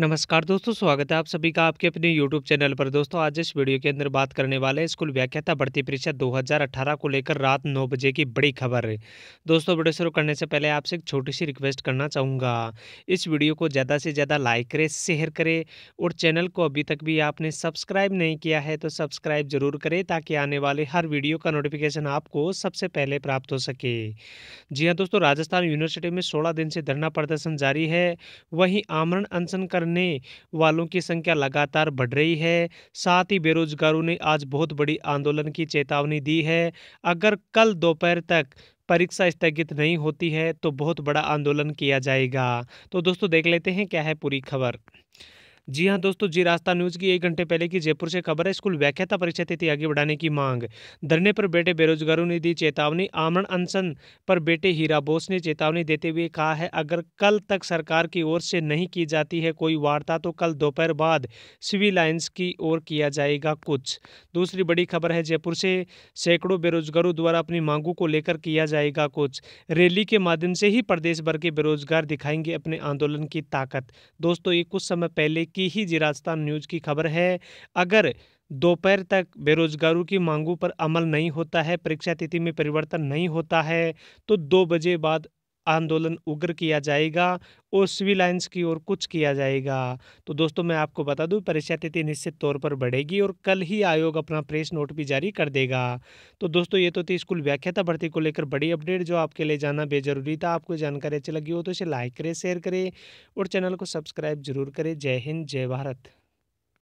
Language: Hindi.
नमस्कार दोस्तों स्वागत है आप सभी का आपके अपने यूट्यूब चैनल पर दोस्तों आज इस वीडियो के अंदर बात करने वाले हैं स्कूल व्याख्याता भर्ती परीक्षा 2018 को लेकर रात नौ बजे की बड़ी खबर है दोस्तों वीडियो शुरू करने से पहले आपसे एक छोटी सी रिक्वेस्ट करना चाहूँगा इस वीडियो को ज़्यादा से ज़्यादा लाइक करें शेयर करें और चैनल को अभी तक भी आपने सब्सक्राइब नहीं किया है तो सब्सक्राइब जरूर करें ताकि आने वाले हर वीडियो का नोटिफिकेशन आपको सबसे पहले प्राप्त हो सके जी हाँ दोस्तों राजस्थान यूनिवर्सिटी में सोलह दिन से धरना प्रदर्शन जारी है वहीं आमरण अनशन का करने वालों की संख्या लगातार बढ़ रही है साथ ही बेरोजगारों ने आज बहुत बड़ी आंदोलन की चेतावनी दी है अगर कल दोपहर तक परीक्षा स्थगित नहीं होती है तो बहुत बड़ा आंदोलन किया जाएगा तो दोस्तों देख लेते हैं क्या है पूरी खबर जी हाँ दोस्तों जी रास्ता न्यूज की एक घंटे पहले की जयपुर से खबर है स्कूल व्याख्याता परीक्षा तिथि आगे बढ़ाने की मांग धरने पर बैठे बेरोजगारों ने दी चेतावनी आमरण अनशन पर बेटे हीरा बोस ने चेतावनी देते हुए कहा है अगर कल तक सरकार की ओर से नहीं की जाती है कोई वार्ता तो कल दोपहर बाद सिविल लाइन्स की ओर किया जाएगा कुछ दूसरी बड़ी खबर है जयपुर से सैकड़ों बेरोजगारों द्वारा अपनी मांगों को लेकर किया जाएगा कुछ रैली के माध्यम से ही प्रदेश भर के बेरोजगार दिखाएंगे अपने आंदोलन की ताकत दोस्तों ये कुछ समय पहले की ही जी राजस्थान न्यूज़ की खबर है अगर दोपहर तक बेरोजगारों की मांगों पर अमल नहीं होता है परीक्षा तिथि में परिवर्तन नहीं होता है तो दो बजे बाद आंदोलन उग्र किया जाएगा और सिविल लाइन्स की ओर कुछ किया जाएगा तो दोस्तों मैं आपको बता दूं परीक्षा तिथि निश्चित तौर पर बढ़ेगी और कल ही आयोग अपना प्रेस नोट भी जारी कर देगा तो दोस्तों ये तो थी स्कूल व्याख्याता भर्ती को लेकर बड़ी अपडेट जो आपके लिए जाना बेजरूरी था आपको जानकारी अच्छी लगी हो तो इसे लाइक करें शेयर करें और चैनल को सब्सक्राइब जरूर करें जय हिंद जय भारत